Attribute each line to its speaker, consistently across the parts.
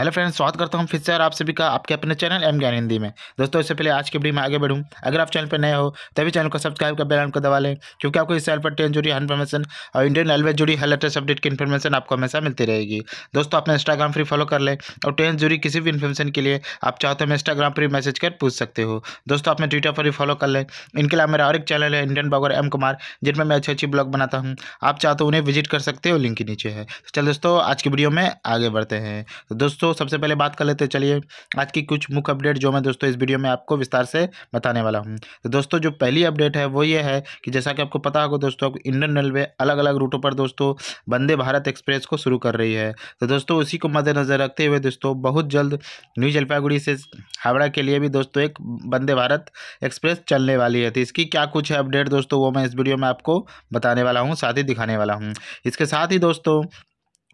Speaker 1: hello friends स्वागत करता हूं फिर से और आप सभी का आपके अपने चैनल एम ज्ञान हिंदी में दोस्तों इससे पहले आज की वीडियो में आगे बढ़ूं अगर आप चैनल पर नए हो तभी चैनल को सब्सक्राइब कर बेल को दबा लें क्योंकि आपको इस चैनल पर ट्रेन जुड़ी हर इन्फॉर्मेशन और इंडियन रेलवे जुड़ी हर लेटेस्ट अपडेट की इन्फॉर्मेशन आपको हमेशा मिलती रहेगी दोस्तों अपना इंस्टाग्राम फ्री फॉलो कर लें और ट्रेन जुड़ी किसी भी इन्फॉर्मेशन के लिए आप चाहो तो इंस्टाग्राम पर मैसेज कर पूछ सकते हो दोस्तों अपने ट्विटर पर भी फॉलो कर लें इनके अलावा मेरा और एक चैनल है इंडियन ब्लॉगर एम कुमार जिनमें मैं अच्छी अच्छी ब्लॉग बनाता हूँ आप चाहो तो उन्हें विजिट कर सकते हो लिंक के नीचे है तो चल दोस्तों आज की वीडियो में आगे बढ़ते हैं तो दोस्तों दोस्तों सबसे पहले बात कर लेते चलिए आज की कुछ मुख्य अपडेट जो मैं दोस्तों इस वीडियो में आपको विस्तार से बताने वाला हूँ तो दोस्तों जो पहली अपडेट है वो ये है कि जैसा कि आपको पता होगा दोस्तों इंडियन रेलवे अलग अलग रूटों पर दोस्तों वंदे भारत एक्सप्रेस को शुरू कर रही है तो दोस्तों उसी को मद्देनज़र रखते हुए दोस्तों बहुत जल्द न्यू जलपाईगुड़ी से हावड़ा के लिए भी दोस्तों एक वंदे भारत एक्सप्रेस चलने वाली है तो इसकी क्या कुछ है अपडेट दोस्तों वो मैं इस वीडियो में आपको बताने वाला हूँ साथ ही दिखाने वाला हूँ इसके साथ ही दोस्तों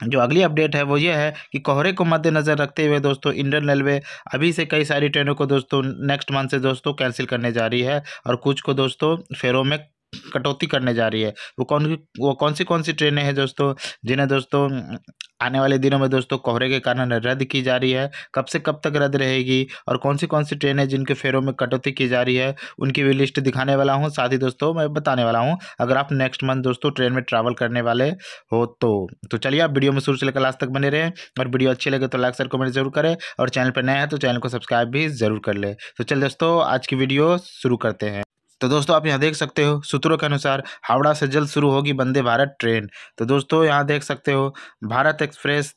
Speaker 1: जो अगली अपडेट है वो ये है कि कोहरे को मद्देनज़र रखते हुए दोस्तों इंडियन रेलवे अभी से कई सारी ट्रेनों को दोस्तों नेक्स्ट मंथ से दोस्तों कैंसिल करने जा रही है और कुछ को दोस्तों फेरों में कटौती करने जा रही है वो कौन वो कौन सी कौन सी ट्रेनें हैं दोस्तों जिन्हें दोस्तों आने वाले दिनों में दोस्तों कोहरे के कारण रद्द की जा रही है कब से कब तक रद्द रहेगी और कौन सी कौन सी ट्रेनें जिनके फेरों में कटौती की जा रही है उनकी भी लिस्ट दिखाने वाला हूँ साथ ही दोस्तों मैं बताने वाला हूँ अगर आप नेक्स्ट मंथ दोस्तों ट्रेन में ट्रैवल करने वाले हो तो तो चलिए आप वीडियो में शुरू से लेकर लास्ट तक बने रहें और वीडियो अच्छी लगे तो लाइक सर कमेंट जरूर करें और चैनल पर नया है तो चैनल को सब्सक्राइब भी जरूर कर ले तो चल दोस्तों आज की वीडियो शुरू करते हैं तो दोस्तों आप यहाँ देख सकते हो सूत्रों के अनुसार हावड़ा से जल्द शुरू होगी वंदे भारत ट्रेन तो दोस्तों यहाँ देख सकते हो भारत एक्सप्रेस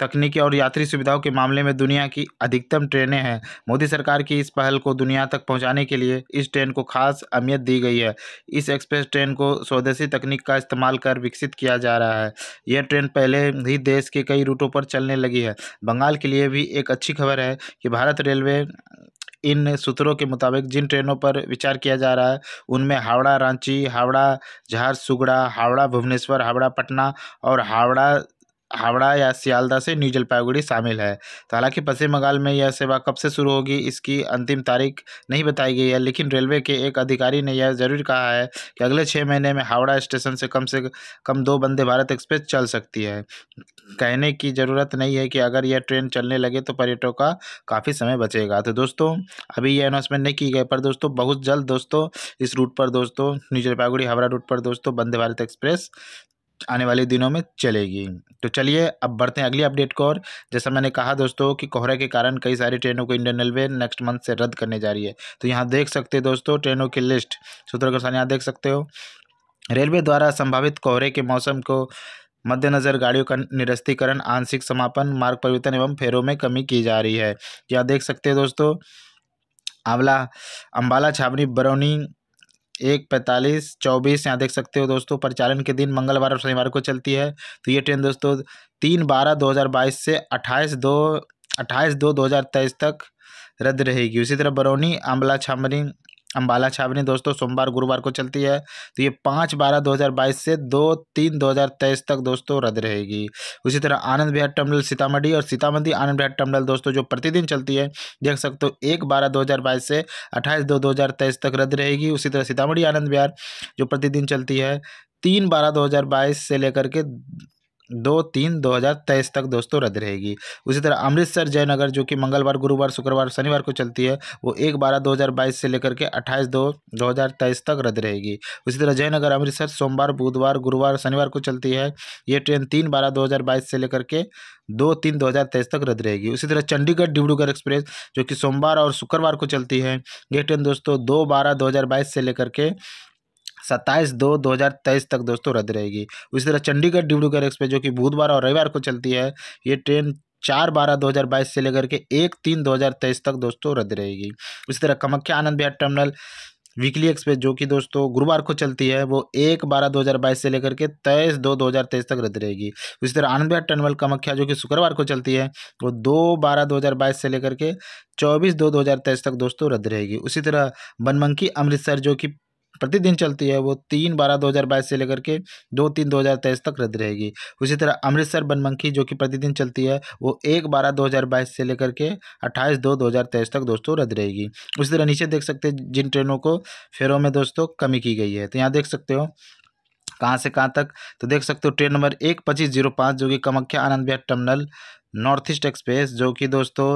Speaker 1: तकनीकी और यात्री सुविधाओं के मामले में दुनिया की अधिकतम ट्रेनें हैं मोदी सरकार की इस पहल को दुनिया तक पहुँचाने के लिए इस ट्रेन को खास अहमियत दी गई है इस एक्सप्रेस ट्रेन को स्वदेशी तकनीक का इस्तेमाल कर विकसित किया जा रहा है यह ट्रेन पहले ही देश के कई रूटों पर चलने लगी है बंगाल के लिए भी एक अच्छी खबर है कि भारत रेलवे इन सूत्रों के मुताबिक जिन ट्रेनों पर विचार किया जा रहा है उनमें हावड़ा रांची हावड़ा झारसुगड़ा हावड़ा भुवनेश्वर हावड़ा पटना और हावड़ा हावड़ा या सियालदा से न्यू जलपाईगुड़ी शामिल है तो हालांकि पश्चिम बंगाल में यह सेवा कब से शुरू होगी इसकी अंतिम तारीख नहीं बताई गई है लेकिन रेलवे के एक अधिकारी ने यह जरूर कहा है कि अगले छः महीने में हावड़ा स्टेशन से कम से कम दो वंदे भारत एक्सप्रेस चल सकती है कहने की ज़रूरत नहीं है कि अगर यह ट्रेन चलने लगे तो पर्यटकों का काफ़ी समय बचेगा तो दोस्तों अभी यह अनाउंसमेंट नहीं की गई पर दोस्तों बहुत जल्द दोस्तों इस रूट पर दोस्तों न्यू जलपाईगुड़ी हावड़ा रूट पर दोस्तों वंदे भारत एक्सप्रेस आने वाले दिनों में चलेगी तो चलिए अब बढ़ते हैं अगली अपडेट को और जैसा मैंने कहा दोस्तों कि कोहरे के कारण कई सारी ट्रेनों को इंडियन रेलवे नेक्स्ट मंथ से रद्द करने जा रही है तो यहाँ देख सकते हैं दोस्तों ट्रेनों की लिस्ट सूत्रों के साथ यहाँ देख सकते हो रेलवे द्वारा संभावित कोहरे के मौसम को मद्देनजर गाड़ियों का निरस्तीकरण आंशिक समापन मार्ग परिवर्तन एवं फेरों में कमी की जा रही है यहाँ देख सकते हैं दोस्तों आंवला अम्बाला छावनी बरौनी एक पैंतालीस चौबीस यहाँ देख सकते हो दोस्तों परिचालन के दिन मंगलवार और शनिवार को चलती है तो ये ट्रेन दोस्तों तीन बारह दो हज़ार बाईस से अट्ठाईस दो अट्ठाईस दो दो हज़ार तेईस तक रद्द रहेगी उसी तरह बरौनी आंवला छामरी अम्बाला छावनी दोस्तों सोमवार गुरुवार को चलती है तो ये पाँच बारह दो हज़ार बाईस से दो तीन दो हज़ार तेईस तक दोस्तों रद्द रहेगी उसी तरह आनंद विहार टर्मिनल सीतामढ़ी और सीतामढ़ी आनंद विहार टर्मिनल दोस्तों जो प्रतिदिन चलती है देख सकते हो एक बारह दो हज़ार बाईस से अट्ठाईस दो दो हज़ार तेईस तक रद्द रहेगी उसी तरह सीतामढ़ी आनंद विहार जो प्रतिदिन चलती है तीन बारह दो हज़ार बाईस से लेकर के दो तीन दो हज़ार तेईस तक दोस्तों रद्द रहेगी उसी तरह अमृतसर जयनगर जो कि मंगलवार गुरुवार शुक्रवार शनिवार को चलती है वो एक बारह दो हज़ार बाईस से लेकर के अट्ठाईस दो दो हज़ार तेईस तक रद्द रहेगी उसी तरह जयनगर अमृतसर सोमवार बुधवार गुरुवार शनिवार को चलती है ये ट्रेन तीन बारह दो हज़ार बाईस से लेकर के दो तीन दो हज़ार तेईस तक रद्द रहेगी उसी तरह चंडीगढ़ डिब्रूगढ़ एक्सप्रेस जो कि सोमवार और शुक्रवार को चलती है ये ट्रेन दोस्तों दो बारह दो हज़ार बाईस से लेकर के सत्ताईस दो दो हज़ार तेईस तक दोस्तों रद्द रहेगी उसी तरह चंडीगढ़ डिब्रूगढ़ एक्सप्रेस जो कि बुधवार और रविवार को चलती है ये ट्रेन चार बारह दो हज़ार बाईस से लेकर के एक तीन दो हज़ार तेईस तक दोस्तों रद्द रहेगी उसी तरह Kamakhya Anand Vihar terminal weekly express जो कि दोस्तों गुरुवार को चलती है वो एक बारह दो हज़ार बाईस से लेकर के तेईस दो दो हज़ार तेईस तक रद्द रहेगी उसी तरह आनंद बिहार टर्मिनल कमख्या जो कि शुक्रवार को चलती है वो दो बारह दो हज़ार बाईस से लेकर के चौबीस दो दो हज़ार तेईस तक दोस्तों रद्द रहेगी उसी तरह बनमंकी अमृतसर जो कि प्रतिदिन चलती है वो तीन बारह दो हज़ार बाईस से लेकर के दो तीन दो हज़ार तेईस तक रद्द रहेगी उसी तरह अमृतसर बनमंखी जो कि प्रतिदिन चलती है वो एक बारह दो हज़ार बाईस से लेकर के अट्ठाईस दो दो हज़ार तेईस तक दोस्तों रद्द रहेगी उसी तरह नीचे देख सकते हैं जिन ट्रेनों को फेरों में दोस्तों कमी की गई है तो यहाँ देख सकते हो कहाँ से कहाँ तक तो देख सकते हो ट्रेन नंबर एक पच्चीस जीरो पाँच जो कि Kamakhya Anand Vihar terminal north east express जो कि दोस्तों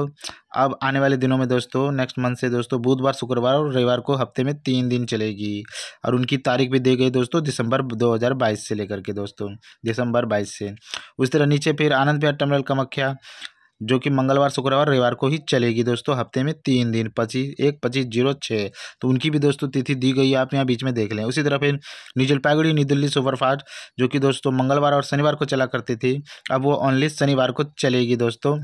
Speaker 1: अब आने वाले दिनों में दोस्तों नेक्स्ट मंथ से दोस्तों बुधवार शुक्रवार और रविवार को हफ्ते में तीन दिन चलेगी और उनकी तारीख भी दी गई दोस्तों दिसंबर 2022 से लेकर के दोस्तों दिसंबर 22 से उस तरह नीचे फिर आनंद विहार टर्मिनल कमख्या जो कि मंगलवार शुक्रवार रविवार को ही चलेगी दोस्तों हफ्ते में तीन दिन पच्चीस एक पच्चीस जीरो छः तो उनकी भी दोस्तों तिथि दी गई है आप यहाँ बीच में देख लें उसी तरह फिर new Jalpaiguri new Delhi superfast जो कि दोस्तों मंगलवार और शनिवार को चला करती थी अब वो ओनली शनिवार को चलेगी दोस्तों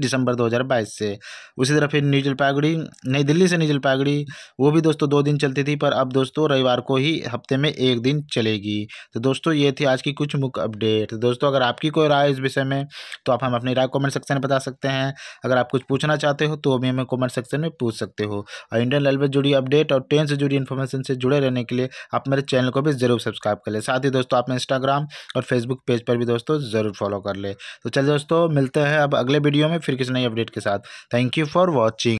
Speaker 1: दिसंबर 2022 से उसी तरह फिर न्यू जलपाइगुड़ी नई दिल्ली से न्यू जलपाइगुड़ी वो भी दोस्तों दो दिन चलती थी पर अब दोस्तों रविवार को ही हफ्ते में एक दिन चलेगी तो दोस्तों ये थी आज की कुछ मुख्य अपडेट तो दोस्तों अगर आपकी कोई राय इस विषय में तो आप हम अपनी राय कॉमेंट सेक्शन में बता सकते हैं अगर आप कुछ पूछना चाहते हो तो भी हमें कॉमेंट सेक्शन में पूछ सकते हो और इंडियन रेलवे जुड़ी अपडेट और ट्रेन से जुड़ी इन्फॉर्मेशन से जुड़े रहने के लिए आप मेरे चैनल को भी ज़रूर सब्सक्राइब कर ले साथ ही दोस्तों आप इंस्टाग्राम और फेसबुक पेज पर भी दोस्तों ज़रूर फॉलो कर ले तो चलिए दोस्तों मिलते हैं अब अगले अगले वीडियो में फिर किसी नई अपडेट के साथ थैंक यू फॉर वॉचिंग